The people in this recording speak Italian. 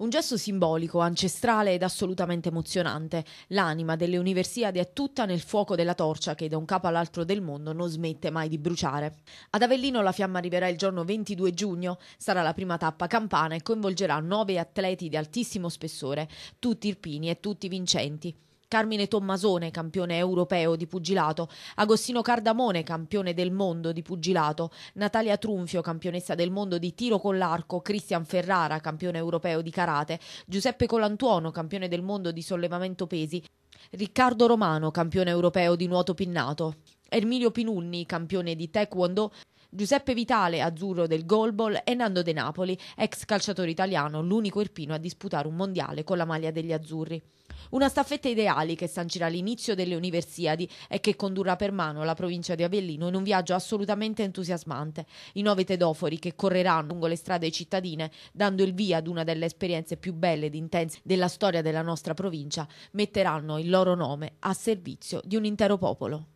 Un gesto simbolico, ancestrale ed assolutamente emozionante. L'anima delle Universiadi è tutta nel fuoco della torcia che da un capo all'altro del mondo non smette mai di bruciare. Ad Avellino la fiamma arriverà il giorno 22 giugno, sarà la prima tappa campana e coinvolgerà nove atleti di altissimo spessore, tutti irpini e tutti vincenti. Carmine Tommasone, campione europeo di pugilato, Agostino Cardamone, campione del mondo di pugilato, Natalia Trunfio, campionessa del mondo di tiro con l'arco, Cristian Ferrara, campione europeo di karate, Giuseppe Colantuono, campione del mondo di sollevamento pesi, Riccardo Romano, campione europeo di nuoto pinnato. Ermilio Pinunni, campione di taekwondo, Giuseppe Vitale, azzurro del goalball, e Nando De Napoli, ex calciatore italiano, l'unico irpino a disputare un mondiale con la maglia degli azzurri. Una staffetta ideale che sancirà l'inizio delle Universiadi e che condurrà per mano la provincia di Avellino in un viaggio assolutamente entusiasmante. I nove tedofori che correranno lungo le strade cittadine, dando il via ad una delle esperienze più belle ed intense della storia della nostra provincia, metteranno il loro nome a servizio di un intero popolo.